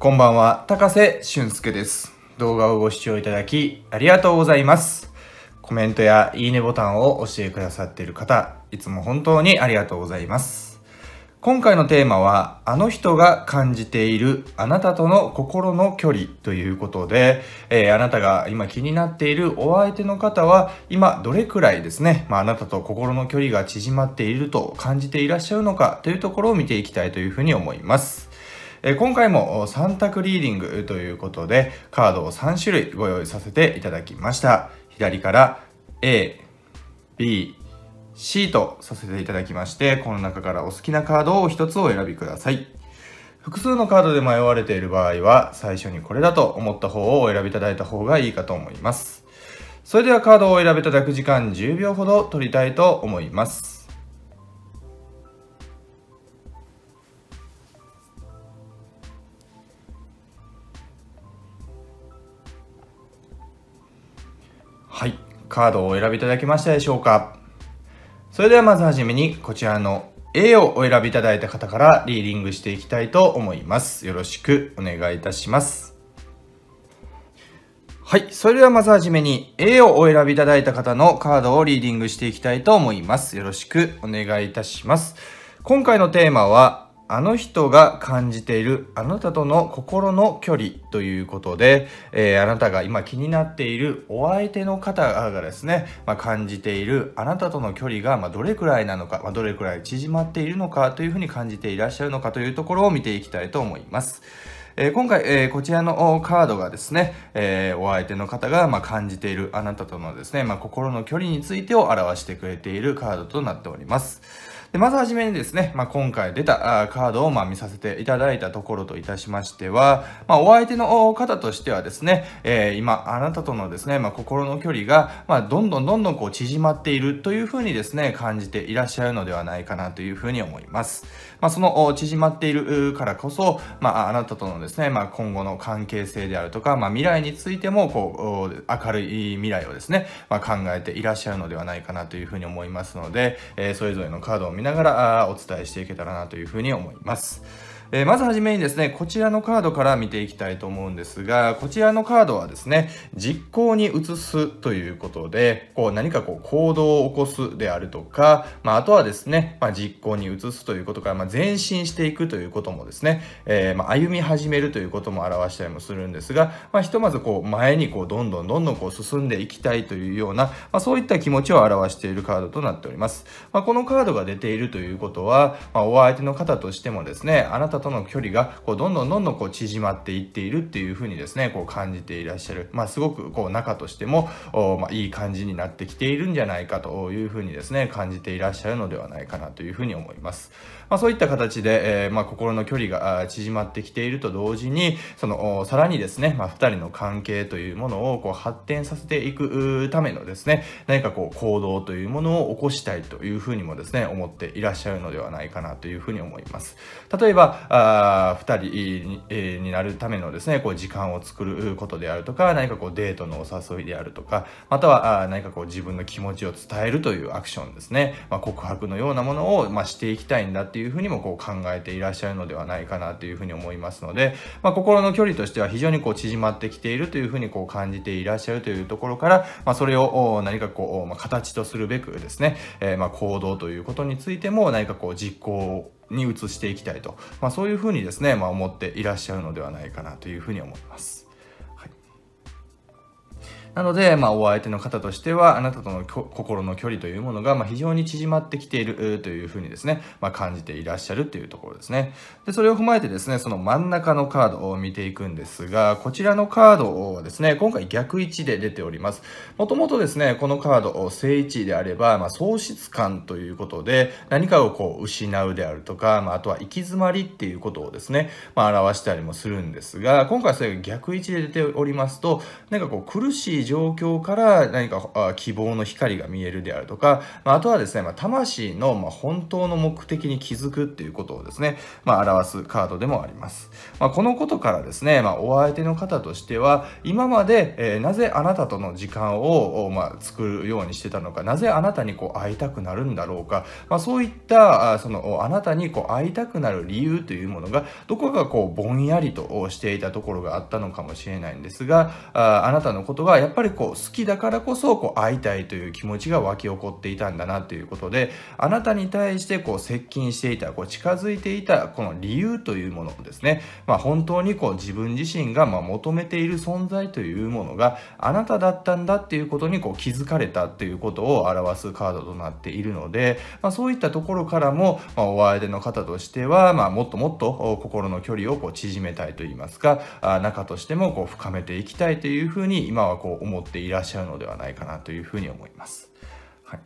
こんばんは、高瀬俊介です。動画をご視聴いただきありがとうございます。コメントやいいねボタンを押してくださっている方、いつも本当にありがとうございます。今回のテーマは、あの人が感じているあなたとの心の距離ということで、えー、あなたが今気になっているお相手の方は、今どれくらいですね、まあ、あなたと心の距離が縮まっていると感じていらっしゃるのかというところを見ていきたいというふうに思います。え今回も3択リーディングということで、カードを3種類ご用意させていただきました。左から A、B、C とさせていただきまして、この中からお好きなカードを1つお選びください。複数のカードで迷われている場合は、最初にこれだと思った方をお選びいただいた方がいいかと思います。それではカードをお選びいただく時間10秒ほど取りたいと思います。カードをお選びいただけましたでしょうかそれではまずはじめにこちらの A をお選びいただいた方からリーディングしていきたいと思います。よろしくお願いいたします。はい。それではまずはじめに A をお選びいただいた方のカードをリーディングしていきたいと思います。よろしくお願いいたします。今回のテーマはあの人が感じているあなたとの心の距離ということで、えー、あなたが今気になっているお相手の方がですね、まあ、感じているあなたとの距離がまどれくらいなのか、まあ、どれくらい縮まっているのかというふうに感じていらっしゃるのかというところを見ていきたいと思います。え今回、えこちらのカードがですね、えお相手の方が、ま感じているあなたとのですね、まあ、心の距離についてを表してくれているカードとなっております。で、まずはじめにですね、まあ、今回出たカードをま見させていただいたところといたしましては、まあ、お相手の方としてはですね、えー、今、あなたとのですね、まあ、心の距離が、まどんどんどんどんこう縮まっているというふうにですね、感じていらっしゃるのではないかなというふうに思います。まあ、その縮まっているからこそ、まあ、あなたとのですね、まあ、今後の関係性であるとか、まあ、未来についてもこう明るい未来をですね、まあ、考えていらっしゃるのではないかなというふうに思いますので、えー、それぞれのカードを見ながらお伝えしていけたらなというふうに思います。えー、まずはじめにですね、こちらのカードから見ていきたいと思うんですが、こちらのカードはですね、実行に移すということで、こう何かこう行動を起こすであるとか、まあ、あとはですね、まあ、実行に移すということから、まあ、前進していくということもですね、えー、まあ、歩み始めるということも表したりもするんですが、まあ、ひとまずこう前にこうどんどんどんどんこう進んでいきたいというような、まあ、そういった気持ちを表しているカードとなっております。まあ、このカードが出ているということは、まあ、お相手の方としてもですね、あなた方との距離がこうどんどんどんどんこう縮まっていっているっていうふうにですねこう感じていらっしゃる、まあ、すごくこう仲としてもお、まあ、いい感じになってきているんじゃないかというふうにですね感じていらっしゃるのではないかなというふうに思います、まあ、そういった形で、えー、まあ、心の距離が縮まってきていると同時にそのさらにですね、まあ、2人の関係というものをこう発展させていくためのですね何かこう行動というものを起こしたいというふうにもですね思っていらっしゃるのではないかなというふうに思います例えばあ2人に,、えー、になるためのですねこう時間を作ることであるとか何かこうデートのお誘いであるとかまたはあ何かこう自分の気持ちを伝えるというアクションですね、まあ、告白のようなものを、まあ、していきたいんだっていうふうにもこう考えていらっしゃるのではないかなというふうに思いますので、まあ、心の距離としては非常にこう縮まってきているというふうにこう感じていらっしゃるというところから、まあ、それを何かこう、まあ、形とするべくですね、えー、まあ行動ということについても何かこう実行に移していきたいと、まあ、そういうふうにですね、まあ、思っていらっしゃるのではないかなというふうに思います。なので、まあ、お相手の方としては、あなたとの心の距離というものが、まあ、非常に縮まってきているというふうにですね、まあ、感じていらっしゃるというところですね。で、それを踏まえてですね、その真ん中のカードを見ていくんですが、こちらのカードはですね、今回逆位置で出ております。もともとですね、このカード、正位置であれば、まあ、喪失感ということで、何かをこう、失うであるとか、まあ、あとは行き詰まりっていうことをですね、まあ、表したりもするんですが、今回それが逆位置で出ておりますと、なんかこう、苦しいしい状況から何か希望の光が見えるであるとか、まあ、とはですね、ま魂のま本当の目的に気づくっていうことをですね、ま表すカードでもあります。まこのことからですね、まお相手の方としては、今まで、えなぜあなたとの時間を、ま作るようにしてたのか、なぜあなたにこう会いたくなるんだろうか、まそういったそのあなたにこう会いたくなる理由というものが、どこかこうぼんやりとしていたところがあったのかもしれないんですが、ああなたのことがやっっぱりこう好きだからこそこう会いたいという気持ちが湧き起こっていたんだなということであなたに対してこう接近していたこう近づいていたこの理由というものですね、まあ、本当にこう自分自身がま求めている存在というものがあなただったんだっていうことにこう気づかれたっていうことを表すカードとなっているので、まあ、そういったところからも、まお相手の方としては、まもっともっと心の距離をこう縮めたいといいますか中としてもこう深めていきたいというふうに今はこう思っていらっしゃるのではないかなというふうに思います。はい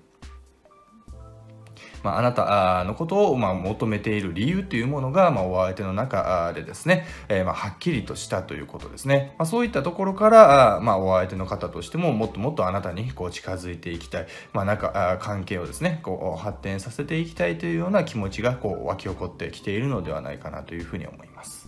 まあ、あなたのことをまあ求めている理由というものが、まあ、お相手の中でですね、えー、まあはっきりとしたということですね。まあ、そういったところから、まあ、お相手の方としてももっともっとあなたにこう近づいていきたい、まあ、なんか関係をですね、こう発展させていきたいというような気持ちがこう湧き起こってきているのではないかなというふうに思います。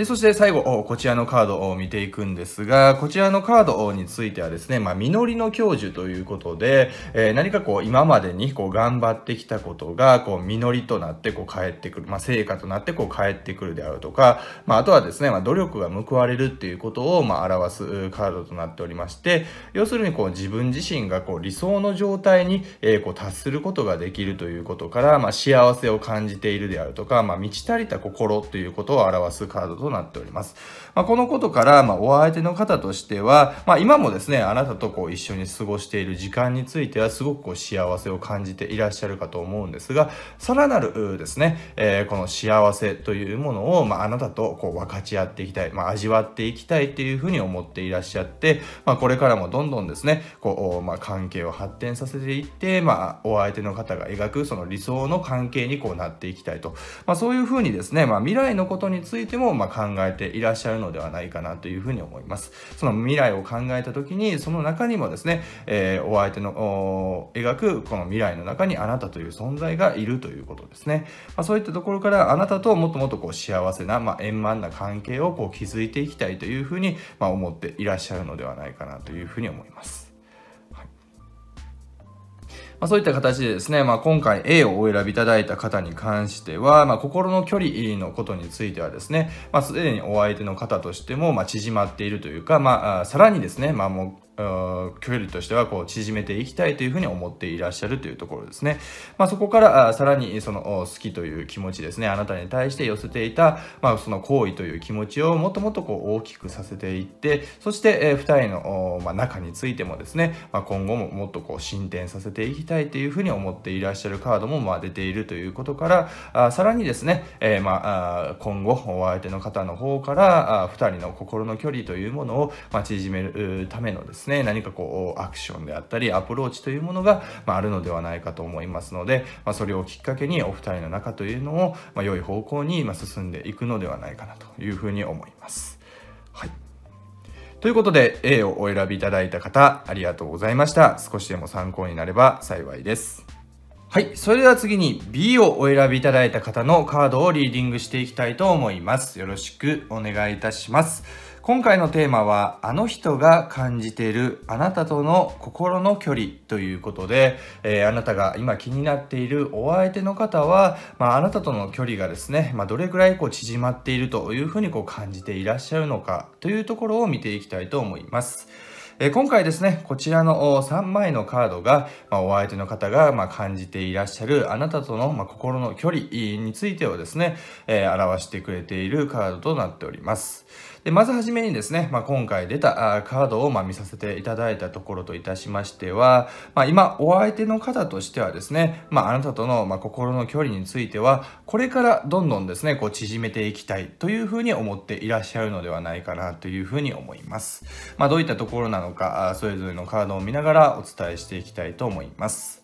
で、そして最後、こちらのカードを見ていくんですが、こちらのカードについてはですね、まあ、実りの教授ということで、えー、何かこう、今までにこう、頑張ってきたことが、こう、実りとなってこう、返ってくる、まあ、成果となってこう、返ってくるであるとか、まあ、あとはですね、まあ、努力が報われるっていうことを、まあ、表すカードとなっておりまして、要するにこう、自分自身がこう、理想の状態に、えー、こう、達することができるということから、まあ、幸せを感じているであるとか、まあ、満ち足りた心ということを表すカードととなっております。まあ、このことから、まあ、お相手の方としては、まあ、今もですね、あなたとこう一緒に過ごしている時間については、すごくこう幸せを感じていらっしゃるかと思うんですが、さらなるですね、えー、この幸せというものを、まあ、あなたとこう分かち合っていきたい、まあ、味わっていきたいっていうふうに思っていらっしゃって、まあ、これからもどんどんですね、こう、まあ、関係を発展させていって、まあ、お相手の方が描くその理想の関係にこうなっていきたいと、まあ、そういうふうにですね、まあ、未来のことについても、まあ、考えていらっしゃるのではないかなというふうに思います。その未来を考えた時に、その中にもですね、えー、お相手の描くこの未来の中にあなたという存在がいるということですね。まあ、そういったところからあなたともっともっとこう幸せな、まあ、円満な関係をこう築いていきたいというふうに、まあ、思っていらっしゃるのではないかなというふうに思います。まあ、そういった形でですね、まあ、今回 A をお選びいただいた方に関しては、まあ、心の距離のことについてはですね、まあ、すでにお相手の方としても、ま縮まっているというか、まあ、さらにですね、まあ、もう距離としてはこう縮めていきたいというふうに思っていらっしゃるというところですね。まあ、そこからさらにその好きという気持ちですね、あなたに対して寄せていた、まあ、その好意という気持ちをもっともっとこう大きくさせていって、そして、2人の、中仲についてもですね、ま今後ももっとこう進展させていきたいというふうに思っていらっしゃるカードもまあ出ているということから、さらにですね、えー、ま今後お相手の方の方から2人の心の距離というものを、縮めるためのですねね、何かこう、アクションであったり、アプローチというものが、まあ、あるのではないかと思いますので、まあ、それをきっかけにお二人の仲というのを、まあ、良い方向に進んでいくのではないかなというふうに思います。はい。ということで、A をお選びいただいた方、ありがとうございました。少しでも参考になれば幸いです。はい。それでは次に B をお選びいただいた方のカードをリーディングしていきたいと思います。よろしくお願いいたします。今回のテーマは「あの人が感じているあなたとの心の距離」ということで、えー、あなたが今気になっているお相手の方は、まあ、あなたとの距離がですね、まあ、どれくらいこう縮まっているというふうにこう感じていらっしゃるのかというところを見ていきたいと思います。え今回ですね、こちらの3枚のカードが、まあ、お相手の方が、まあ、感じていらっしゃるあなたとの、まあ、心の距離についてをですね、えー、表してくれているカードとなっております。で、まずはじめにですね、まあ、今回出たカードをま見させていただいたところといたしましては、まあ、今、お相手の方としてはですね、まあ、あなたとのま心の距離については、これからどんどんですね、こう縮めていきたいというふうに思っていらっしゃるのではないかなというふうに思います。まどういったところなのか、それぞれのカードを見ながらお伝えしていきたいと思います。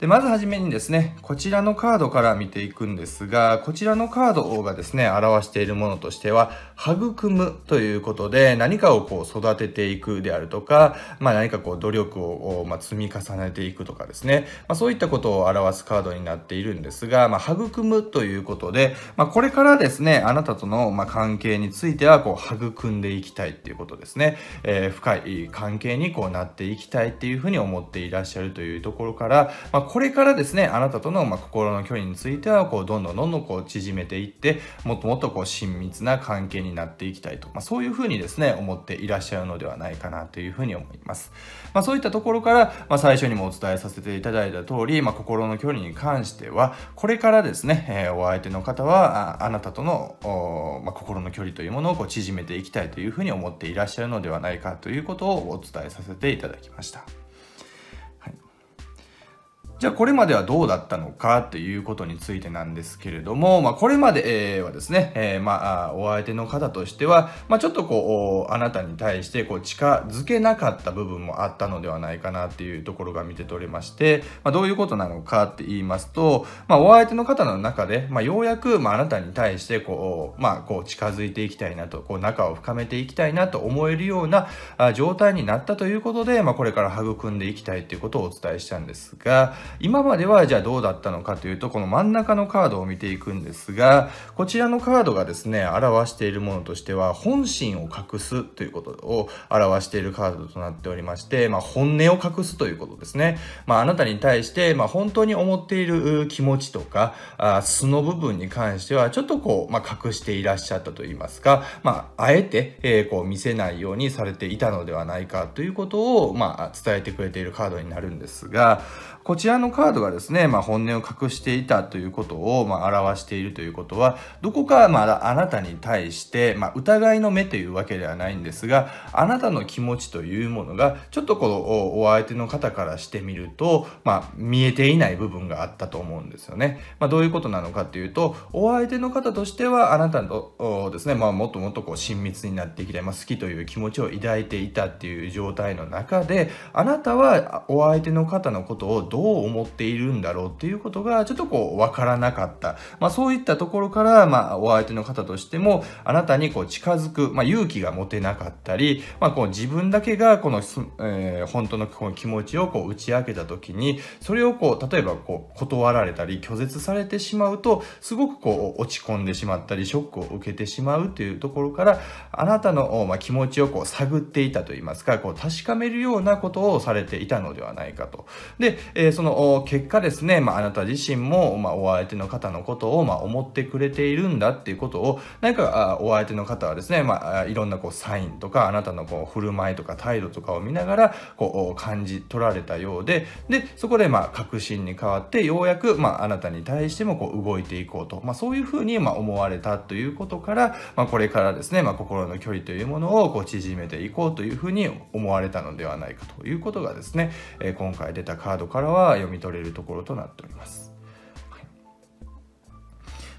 でまずはじめにですねこちらのカードから見ていくんですがこちらのカードがですね表しているものとしては育むということで何かをこう育てていくであるとか、まあ、何かこう努力をま積み重ねていくとかですね、まあ、そういったことを表すカードになっているんですが、まあ、育むということで、まこれからですねあなたとのま関係についてはこう育んでいきたいっていうことですね、えー、深い関係にこうなっていきたいっていうふうに思っていらっしゃるというところから、まこれからですね、あなたとの、ま心の距離については、こう、どんどんどんどんこう縮めていって、もっともっとこう、親密な関係になっていきたいと、まそういうふうにですね、思っていらっしゃるのではないかなというふうに思います。まあ、そういったところから、ま最初にもお伝えさせていただいた通り、まあ、心の距離に関しては、これからですね、えお相手の方は、あなたとの、ま心の距離というものをこう縮めていきたいというふうに思っていらっしゃるのではないかということをお伝えさせていただきました。じゃあこれまではどうだったのかっていうことについてなんですけれども、まあ、これまではですね、えー、まあ、お相手の方としては、まあ、ちょっとこう、あなたに対してこう近づけなかった部分もあったのではないかなっていうところが見て取れまして、まあ、どういうことなのかって言いますと、まあ、お相手の方の中で、まあ、ようやく、まあ、あなたに対してこう、まあ、こう近づいていきたいなと、こう仲を深めていきたいなと思えるような状態になったということで、まあ、これから育んでいきたいということをお伝えしたんですが、今まではじゃあどうだったのかというとこの真ん中のカードを見ていくんですがこちらのカードがですね表しているものとしては本心を隠すということを表しているカードとなっておりまして、まあ、本音を隠すということですね、まあ、あなたに対して、まあ、本当に思っている気持ちとかあ素の部分に関してはちょっとこう、まあ、隠していらっしゃったといいますか、まあ、あえて、えー、こう見せないようにされていたのではないかということを、まあ、伝えてくれているカードになるんですがこちらのカードがですね、まあ、本音を隠していたということを、まあ、表しているということは、どこか、まあ、あなたに対して、まあ、疑いの目というわけではないんですが、あなたの気持ちというものが、ちょっとこのお相手の方からしてみると、まあ、見えていない部分があったと思うんですよね。まあ、どういうことなのかっていうと、お相手の方としては、あなたとですね、まあ、もっともっとこう親密になってきて、まあ、好きという気持ちを抱いていたっていう状態の中で、あなたはお相手の方のことをどうどう思っているんだろうっていうことがちょっとこうわからなかった。まあそういったところから、まあお相手の方としてもあなたにこう近づく、まあ勇気が持てなかったり、まあこう自分だけがこの、えー、本当のこの気持ちをこう打ち明けた時に、それをこう例えばこう断られたり拒絶されてしまうと、すごくこう落ち込んでしまったりショックを受けてしまうというところから、あなたの、まあ、気持ちをこう探っていたといいますか、こう確かめるようなことをされていたのではないかと。で、えー、その結果ですね、まあ、あなた自身も、まあ、お相手の方のことを、まあ、思ってくれているんだっていうことを、何かあお相手の方はですね、まあ、いろんなこうサインとか、あなたのこう振る舞いとか態度とかを見ながら、こう感じ取られたようで、で、そこで、まあ、確信に変わって、ようやく、まあ、あなたに対してもこう動いていこうと、まあ、そういうふうに、まあ、思われたということから、まあ、これからですね、まあ、心の距離というものをこう縮めていこうというふうに思われたのではないかということがですね、え今回出たカードからからは読み取れるところとなっております。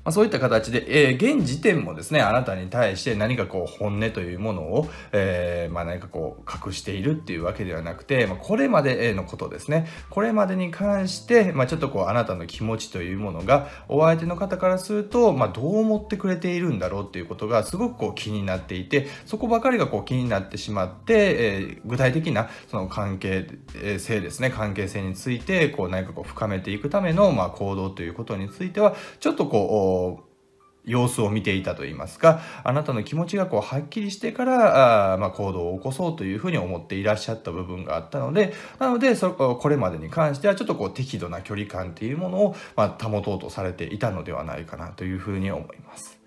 まあ、そういった形で、えー、現時点もですね、あなたに対して何かこう本音というものを、えー、まあ何かこう隠しているっていうわけではなくて、まあ、これまでのことですね、これまでに関して、まあ、ちょっとこうあなたの気持ちというものがお相手の方からすると、まあ、どう思ってくれているんだろうっていうことがすごくこう気になっていて、そこばかりがこう気になってしまって、えー、具体的なその関係性ですね、関係性について、こう何かこう深めていくための、まあ、行動ということについては、ちょっとこう、様子を見ていたといいますかあなたの気持ちがこうはっきりしてからあ、まあ、行動を起こそうというふうに思っていらっしゃった部分があったのでなのでそこれまでに関してはちょっとこう適度な距離感っていうものを、まあ、保とうとされていたのではないかなというふうに思います。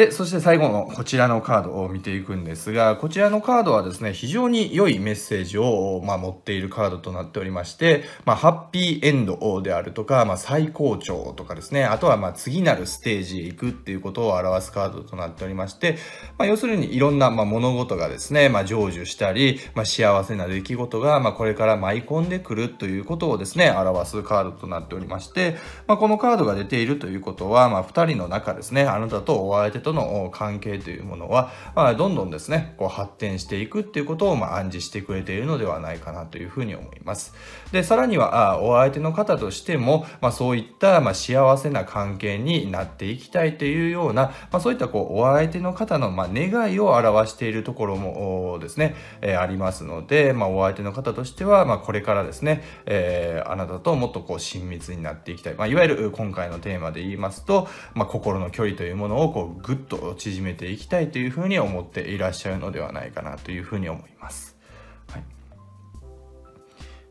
で、そして最後のこちらのカードを見ていくんですが、こちらのカードはですね、非常に良いメッセージを、まあ、持っているカードとなっておりまして、まあ、ハッピーエンドであるとか、まあ、最高潮とかですね、あとはまあ次なるステージへ行くっていうことを表すカードとなっておりまして、まあ、要するにいろんなまあ物事がですね、まあ、成就したり、まあ、幸せな出来事がまあこれから舞い込んでくるということをですね、表すカードとなっておりまして、まあ、このカードが出ているということは、まあ、2人の中ですね、あなたとお相手ととの関係というものは、まあ、どんどんですねこう発展していくっていうことをま暗示してくれているのではないかなというふうに思います。でさらにはあお相手の方としても、まあ、そういったま幸せな関係になっていきたいというような、まあ、そういったこうお相手の方のま願いを表しているところもですね、えー、ありますので、まお相手の方としては、まこれからですね、えー、あなたともっとこう親密になっていきたい、まいわゆる今回のテーマで言いますと、ま心の距離というものをこうぐっと縮めていきたいというふうに思っていらっしゃるのではないかなというふうに思います。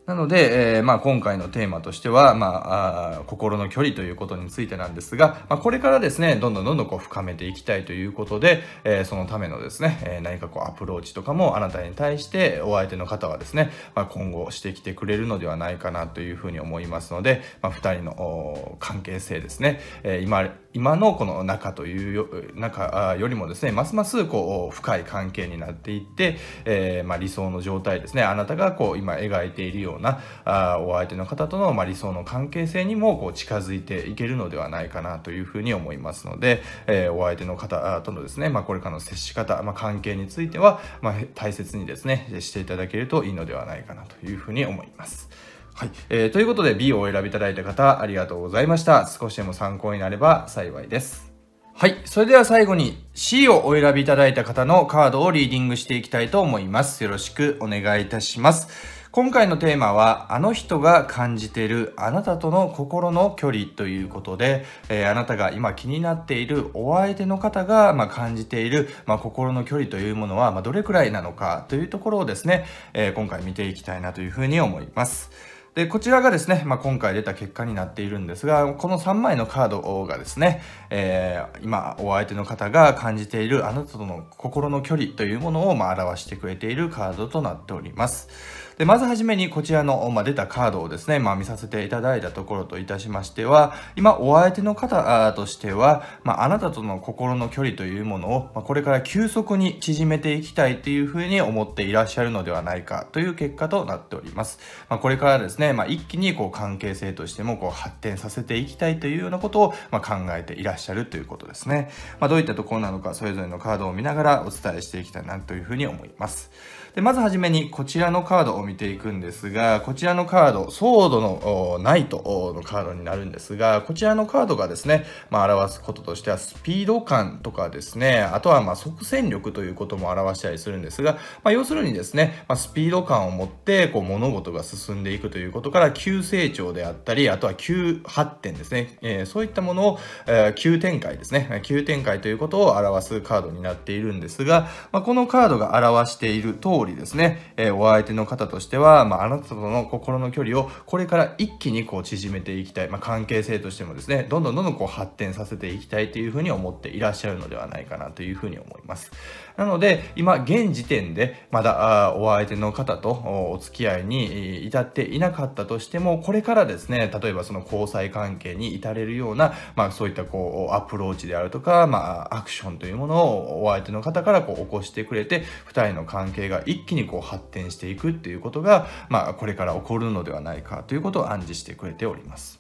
なので、えー、まあ、今回のテーマとしては、まあ、あ心の距離ということについてなんですが、まあ、これからですね、どんどんどんどんこう深めていきたいということで、えー、そのためのですね、えー、何かこうアプローチとかもあなたに対してお相手の方はですね、まあ、今後してきてくれるのではないかなというふうに思いますので、まあ、2人の関係性ですね、え今、今のこの仲というよ、仲よりもですね、ますますこう深い関係になっていって、えまあ、理想の状態ですね、あなたがこう今描いているようなうなあお相手の方との、ま理想の関係性にもこう近づいていけるのではないかなというふうに思いますので、えー、お相手の方とのですね、まあ、これからの接し方、まあ、関係については、まあ、大切にですねしていただけるといいのではないかなというふうに思います。はい、えー、ということで B をお選びいただいた方ありがとうございました。少しでも参考になれば幸いです。はい。それでは最後に C をお選びいただいた方のカードをリーディングしていきたいと思います。よろしくお願いいたします。今回のテーマは、あの人が感じているあなたとの心の距離ということで、えー、あなたが今気になっているお相手の方が、まあ、感じている、まあ、心の距離というものは、まあ、どれくらいなのかというところをですね、えー、今回見ていきたいなというふうに思います。で、こちらがですね、まあ、今回出た結果になっているんですが、この3枚のカードがですね、えー、今、お相手の方が感じているあなたとの心の距離というものを、ま表してくれているカードとなっております。で、まずはじめにこちらの、まあ、出たカードをですね、まあ、見させていただいたところといたしましては、今、お相手の方としては、まあ、あなたとの心の距離というものを、まこれから急速に縮めていきたいというふうに思っていらっしゃるのではないかという結果となっております。まこれからですね、ま一気にこう関係性としてもこう発展させていきたいというようなことを、ま考えていらっしゃるということですね。まどういったところなのか、それぞれのカードを見ながらお伝えしていきたいなというふうに思います。でまずはじめにこちらのカードを見ていくんですが、こちらのカード、ソードのナイトのカードになるんですが、こちらのカードがですね、まあ、表すこととしては、スピード感とかですね、あとはま即戦力ということも表したりするんですが、まあ、要するにですね、まあ、スピード感を持ってこう物事が進んでいくということから、急成長であったり、あとは急発展ですね、えー、そういったものを、えー、急展開ですね、急展開ということを表すカードになっているんですが、まこのカードが表している通りですね、えー、お相手の方ととしては、まあ、あなたとの心の距離をこれから一気にこう縮めていきたい、まあ、関係性としてもですねどんどんどんどんこう発展させていきたいというふうに思っていらっしゃるのではないかなというふうに思いますなので今現時点でまだお相手の方とお付き合いに至っていなかったとしてもこれからですね例えばその交際関係に至れるような、まあ、そういったこうアプローチであるとか、まあ、アクションというものをお相手の方からこう起こしてくれて2人の関係が一気にこう発展していくっていういうことが、まあ、これから起こるのではないかということを暗示してくれております。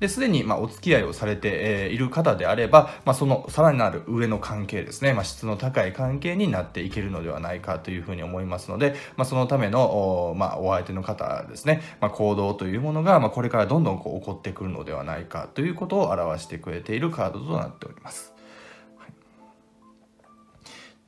ですでにまお付き合いをされている方であれば、まあ、そのさらなる上の関係ですね、まあ、質の高い関係になっていけるのではないかというふうに思いますので、まあ、そのためのお,、まお相手の方ですね、ま行動というものが、まこれからどんどんこう起こってくるのではないかということを表してくれているカードとなっております。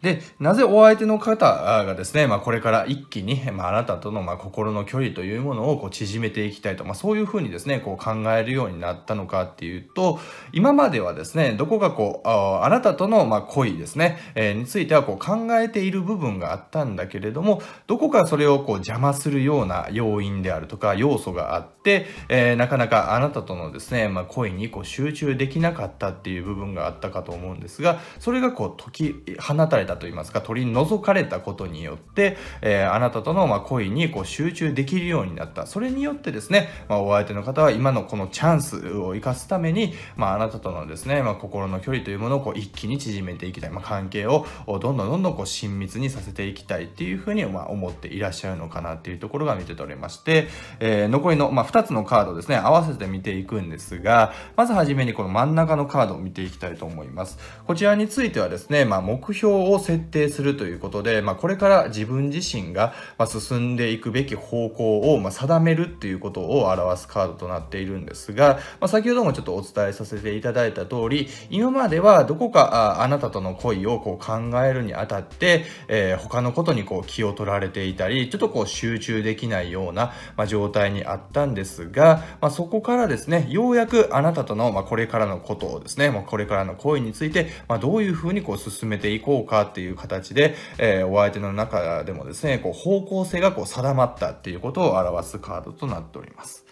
で、なぜお相手の方がですね、まあ、これから一気に、まあ、あなたとの、ま心の距離というものをこう縮めていきたいと、まあ、そういうふうにですね、こう考えるようになったのかっていうと、今まではですね、どこかこう、あなたとの、ま恋ですね、えー、についてはこう考えている部分があったんだけれども、どこかそれをこう邪魔するような要因であるとか、要素があって、えー、なかなかあなたとのですね、ま恋にこう集中できなかったっていう部分があったかと思うんですが、それがこう解き放たれたたと言いますか取り除かれたことによって、えー、あなたとのま恋にこう集中できるようになったそれによってですね、まあ、お相手の方は今のこのチャンスを生かすために、まあ、あなたとのですね、まあ、心の距離というものをこう一気に縮めていきたい、まあ、関係をどんどんどんどんこう親密にさせていきたいっていうふうにま思っていらっしゃるのかなっていうところが見て取れまして、えー、残りのま2つのカードですね合わせて見ていくんですがまずはじめにこの真ん中のカードを見ていきたいと思いますこちらについてはですね、ま目標をを設定するということで、まあ、これから自分自身が進んでいくべき方向を定めるっていうことを表すカードとなっているんですが、まあ、先ほどもちょっとお伝えさせていただいた通り今まではどこかあなたとの恋をこう考えるにあたって、えー、他のことにこう気を取られていたりちょっとこう集中できないような、ま状態にあったんですが、まあ、そこからですねようやくあなたとの、まこれからのことをですね、これからの恋について、まどういうふうにこう進めていこうかっていう形で、えー、お相手の中でもですね、こう方向性がこう定まったっていうことを表すカードとなっております。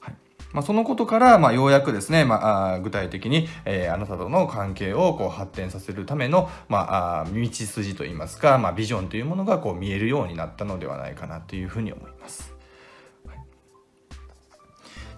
はいまあ、そのことから、まあ、ようやくですね、まあ、具体的に、えー、あなたとの関係をこう発展させるための、まあ、道筋といいますか、まあ、ビジョンというものがこう見えるようになったのではないかなというふうに思います。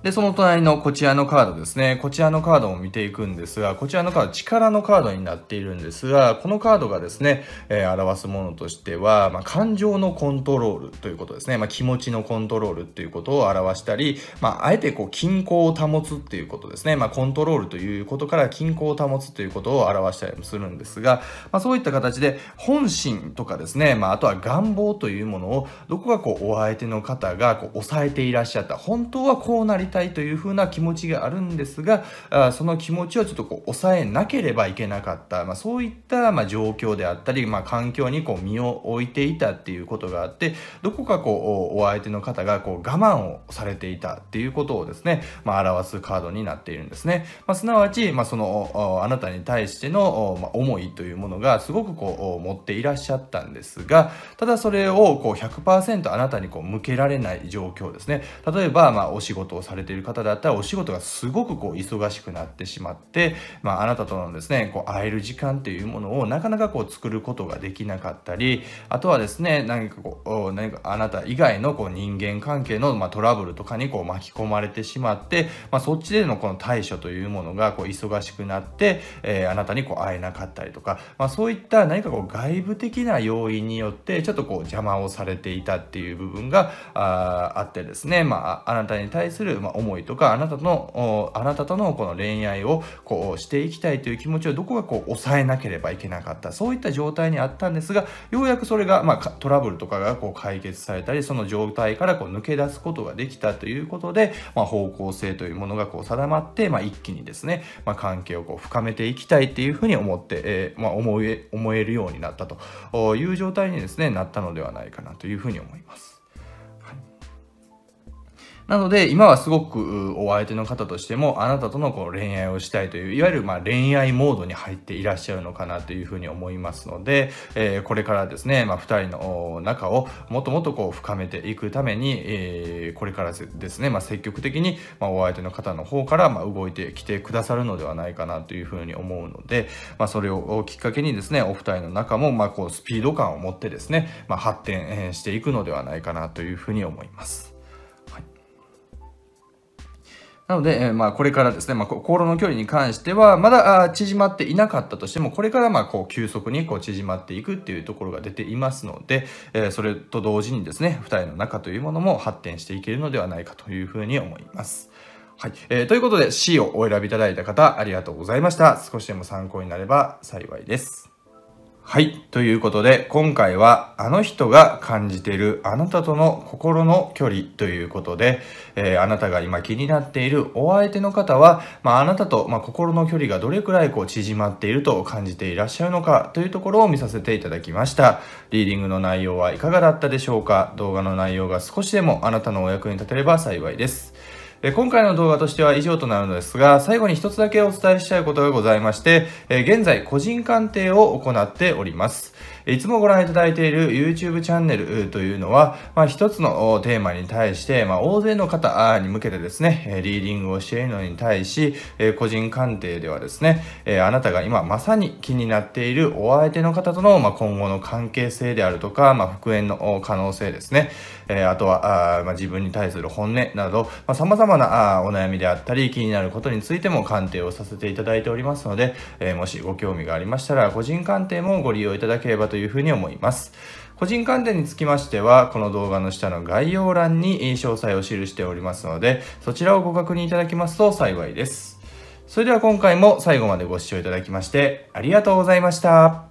で、その隣のこちらのカードですね。こちらのカードも見ていくんですが、こちらのカード、力のカードになっているんですが、このカードがですね、えー、表すものとしては、まあ、感情のコントロールということですね。まあ、気持ちのコントロールっていうことを表したり、まあ、あえてこう、均衡を保つっていうことですね。まあ、コントロールということから均衡を保つということを表したりもするんですが、まあ、そういった形で、本心とかですね、まあ、あとは願望というものを、どこがこう、お相手の方がこう抑えていらっしゃった、本当はこうなりたいたいというふうな気持ちがあるんですが、あその気持ちをちょっとこう抑えなければいけなかった、まあ、そういった、ま状況であったり、まあ、環境にこう身を置いていたっていうことがあって、どこかこうお相手の方がこう我慢をされていたっていうことをですね、まあ、表すカードになっているんですね。まあ、すなわち、まあ、そのあなたに対しての、思いというものがすごくこう持っていらっしゃったんですが、ただそれをこう100%あなたにこう向けられない状況ですね。例えば、まお仕事をされている方だったらお仕事がすごくこう忙しくなってしまって、まあ、あなたとのですねこう会える時間っていうものをなかなかこう作ることができなかったりあとはですね何かこう何かあなた以外のこう人間関係の、まトラブルとかにこう巻き込まれてしまって、まあ、そっちでのこの対処というものがこう忙しくなって、えー、あなたにこう会えなかったりとか、まあ、そういった何かこう外部的な要因によってちょっとこう邪魔をされていたっていう部分がああってですね、まあ、あなたに対するまあ、思いとかあなたのあなたとのこの恋愛をこうしていきたいという気持ちをどこかこう抑えなければいけなかったそういった状態にあったんですがようやくそれが、まあ、トラブルとかがこう解決されたりその状態からこう抜け出すことができたということで、まあ、方向性というものがこう定まって、まあ、一気にですね、まあ、関係をこう深めていきたいっていうふうに思って、えーまあ、思え思えるようになったという状態にですねなったのではないかなというふうに思います。なので、今はすごくお相手の方としても、あなたとのこう恋愛をしたいという、いわゆるま恋愛モードに入っていらっしゃるのかなというふうに思いますので、えー、これからですね、まあ、2人の仲をもっともっとこう深めていくために、えー、これからですね、まあ、積極的にまお相手の方の方からま動いてきてくださるのではないかなというふうに思うので、まあ、それをきっかけにですね、お二人の仲もまこうスピード感を持ってですね、ま発展していくのではないかなというふうに思います。なので、えー、まあ、これからですね、まあ、心の距離に関しては、まだ縮まっていなかったとしても、これからまあ、こう、急速にこう縮まっていくっていうところが出ていますので、えー、それと同時にですね、二重の仲というものも発展していけるのではないかというふうに思います。はい。えー、ということで、C をお選びいただいた方、ありがとうございました。少しでも参考になれば幸いです。はい。ということで、今回は、あの人が感じているあなたとの心の距離ということで、えー、あなたが今気になっているお相手の方は、まあ、あなたと、まあ、心の距離がどれくらいこう縮まっていると感じていらっしゃるのかというところを見させていただきました。リーディングの内容はいかがだったでしょうか動画の内容が少しでもあなたのお役に立てれば幸いです。え今回の動画としては以上となるのですが、最後に一つだけお伝えしたいことがございまして、え現在個人鑑定を行っております。いつもご覧いただいている YouTube チャンネルというのは、まあ、一つのテーマに対して、まあ、大勢の方に向けてですね、リーディングをしているのに対し、個人鑑定ではですね、あなたが今まさに気になっているお相手の方との、今後の関係性であるとか、まあ、復縁の可能性ですね、あとは、まあ、自分に対する本音など、まあ、様々なお悩みであったり、気になることについても鑑定をさせていただいておりますので、もしご興味がありましたら、個人鑑定もご利用いただければとというふうに思います。個人観点につきましては、この動画の下の概要欄に詳細を記しておりますので、そちらをご確認いただきますと幸いです。それでは今回も最後までご視聴いただきまして、ありがとうございました。